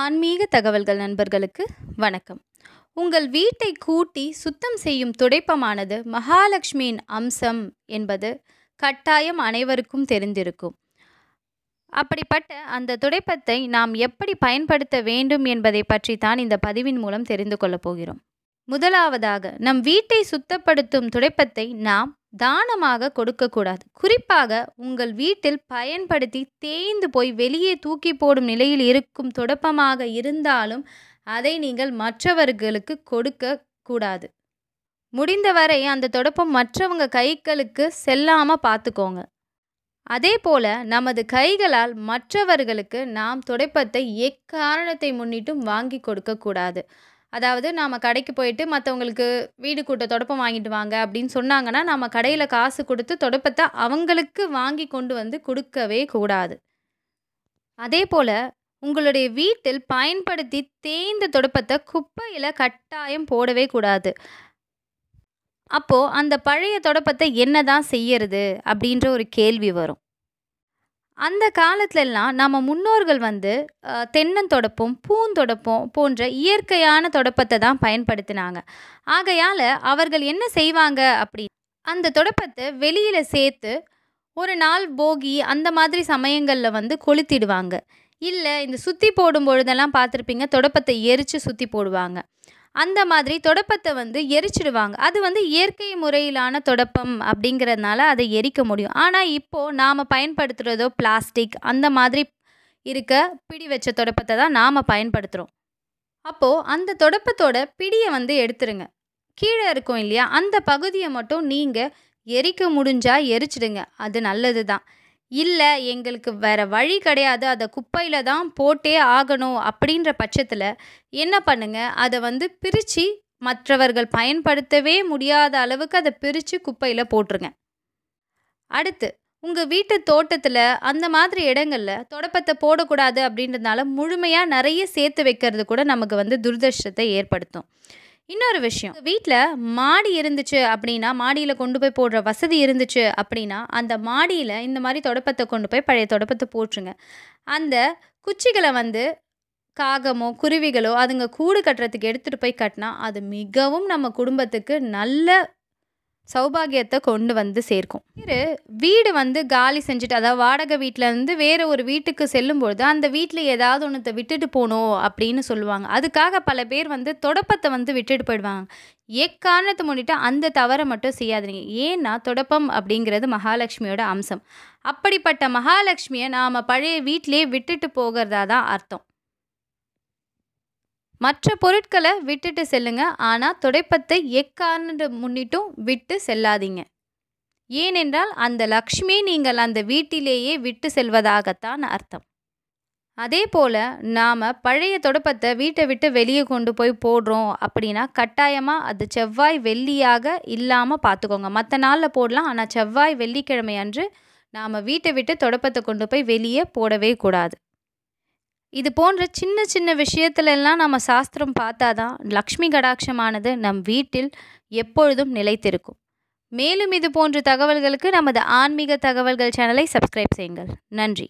ஆன்மீக தகவல்கள் நண்பர்களுக்கு வணக்கம் உங்கள் வீட்டை கூட்டி சுத்தம் செய்யும் துடைப்பமானது மகாலட்சுமியின் அம்சம் என்பது கட்டாயம் அனைவருக்கும் தெரிந்திருக்கும் அப்படிப்பட்ட அந்த துடைப்பத்தை நாம் எப்படி பயன்படுத்த வேண்டும் என்பதை பற்றி தான் இந்த பதிவின் மூலம் தெரிந்து கொள்ளப் போகிறோம் முதலாவதாக நம் வீட்டை சுத்தப்படுத்தும் துடைப்பத்தை நாம் தானமாக கொடுக்கக்கூடாது குறிப்பாக உங்கள் வீட்டில் பயன்படுத்தி தேய்ந்து போய் வெளியே தூக்கி போடும் நிலையில் இருக்கும் துடப்பமாக இருந்தாலும் அதை நீங்கள் மற்றவர்களுக்கு கொடுக்க கூடாது முடிந்தவரை அந்த துடப்பம் மற்றவங்க கைகளுக்கு செல்லாமல் பார்த்துக்கோங்க அதே போல் நமது கைகளால் மற்றவர்களுக்கு நாம் தொடப்பத்தை எக்காரணத்தை முன்னிட்டும் வாங்கி கொடுக்கக்கூடாது அதாவது நாம் கடைக்கு போயிட்டு மற்றவங்களுக்கு வீடு கூட்ட தொடப்பம் வாங்கிட்டு வாங்க அப்படின்னு சொன்னாங்கன்னா நம்ம கடையில் காசு கொடுத்து தொடப்பத்தை அவங்களுக்கு வாங்கி கொண்டு வந்து கொடுக்கவே கூடாது அதே போல் உங்களுடைய வீட்டில் பயன்படுத்தி தேய்ந்த தொடப்பத்தை குப்பையில் கட்டாயம் போடவே கூடாது அப்போது அந்த பழைய தொடப்பத்தை என்ன தான் செய்யறது அப்படின்ற ஒரு கேள்வி வரும் அந்த காலத்துலலாம் நம்ம முன்னோர்கள் வந்து தென்னந்தொடப்பம் பூந்தொடப்பம் போன்ற இயற்கையான தொடப்பத்தை தான் பயன்படுத்தினாங்க ஆகையால் அவர்கள் என்ன செய்வாங்க அப்படி அந்த தொடப்பத்தை வெளியில் சேர்த்து ஒரு நாள் போகி அந்த மாதிரி சமயங்களில் வந்து கொளுத்திடுவாங்க இல்லை இந்த சுற்றி போடும் பொழுதெல்லாம் பார்த்துருப்பீங்க தொடப்பத்தை எரித்து சுற்றி போடுவாங்க அந்த மாதிரி தொடப்பத்தை வந்து எரிச்சிடுவாங்க அது வந்து இயற்கை முறையிலான தொடப்பம் அப்படிங்கிறதுனால அதை எரிக்க முடியும் ஆனால் இப்போது நாம் பயன்படுத்துகிறதோ பிளாஸ்டிக் அந்த மாதிரி இருக்க பிடி வச்ச தொடப்பத்தை தான் நாம் பயன்படுத்துகிறோம் அப்போது அந்த தொடப்பத்தோட பிடியை வந்து எடுத்துருங்க கீழே இருக்கும் இல்லையா அந்த பகுதியை மட்டும் நீங்கள் எரிக்க முடிஞ்சால் எரிச்சிடுங்க அது நல்லது தான் இல்லை எங்களுக்கு வேறு வழி கிடையாது அதை குப்பையில் தான் போட்டே ஆகணும் அப்படின்ற பட்சத்தில் என்ன பண்ணுங்கள் அதை வந்து பிரித்து மற்றவர்கள் பயன்படுத்தவே முடியாத அளவுக்கு அதை பிரித்து குப்பையில் போட்டுருங்க அடுத்து உங்கள் வீட்டு தோட்டத்தில் அந்த மாதிரி இடங்களில் தொடப்பத்தை போடக்கூடாது அப்படின்றதுனால முழுமையாக நிறைய சேர்த்து வைக்கிறது கூட நமக்கு வந்து துர்தர்ஷத்தை ஏற்படுத்தும் இன்னொரு விஷயம் வீட்டில் மாடி இருந்துச்சு அப்படின்னா மாடியில் கொண்டு போய் போடுற வசதி இருந்துச்சு அப்படின்னா அந்த மாடியில் இந்த மாதிரி தொடப்பத்தை கொண்டு போய் பழைய தொடப்பத்தை போட்டுருங்க அந்த குச்சிகளை வந்து காகமோ குருவிகளோ அதுங்க கூடு கட்டுறதுக்கு எடுத்துகிட்டு போய் கட்டினா அது மிகவும் நம்ம குடும்பத்துக்கு நல்ல சௌபாகியத்தை கொண்டு வந்து சேர்க்கும் வீடு வந்து காலி செஞ்சுட்டு அதாவது வாடகை வீட்டில் இருந்து வேறு ஒரு வீட்டுக்கு செல்லும்பொழுது அந்த வீட்டில் ஏதாவது ஒன்றத்தை விட்டுட்டு போகணும் அப்படின்னு சொல்லுவாங்க அதுக்காக பல பேர் வந்து தொடப்பத்தை வந்து விட்டுட்டு போயிடுவாங்க எக்காரணத்தை முன்னிட்டு அந்த தவறை மட்டும் செய்யாதீங்க ஏன்னா தொடப்பம் அப்படிங்கிறது மகாலட்சுமியோட அம்சம் அப்படிப்பட்ட மகாலட்சுமியை நாம் பழைய வீட்டிலே விட்டுட்டு போகிறதா தான் அர்த்தம் மற்ற பொருட்களை விட்டுட்டு செல்லுங்க ஆனால் துடைப்பத்தை எக்காரணத்தை முன்னிட்டும் விட்டு செல்லாதீங்க ஏனென்றால் அந்த லக்ஷ்மி நீங்கள் அந்த வீட்டிலேயே விட்டு செல்வதாகத்தான் அர்த்தம் அதே போல் நாம் பழைய துடப்பத்தை வீட்டை விட்டு வெளியே கொண்டு போய் போடுறோம் அப்படின்னா கட்டாயமாக அது செவ்வாய் வெள்ளியாக இல்லாமல் பார்த்துக்கோங்க மற்ற நாளில் போடலாம் ஆனால் செவ்வாய் வெள்ளிக்கிழமை அன்று நாம் வீட்டை விட்டு தொடப்பத்தை கொண்டு போய் வெளியே போடவே கூடாது இது போன்ற சின்ன சின்ன விஷயத்துலெல்லாம் நம்ம சாஸ்திரம் பார்த்தா தான் லக்ஷ்மி கடாட்சமானது நம் வீட்டில் எப்பொழுதும் நிலைத்திருக்கும் மேலும் இது போன்ற தகவல்களுக்கு நமது ஆன்மீக தகவல்கள் சேனலை சப்ஸ்கிரைப் செய்யுங்கள் நன்றி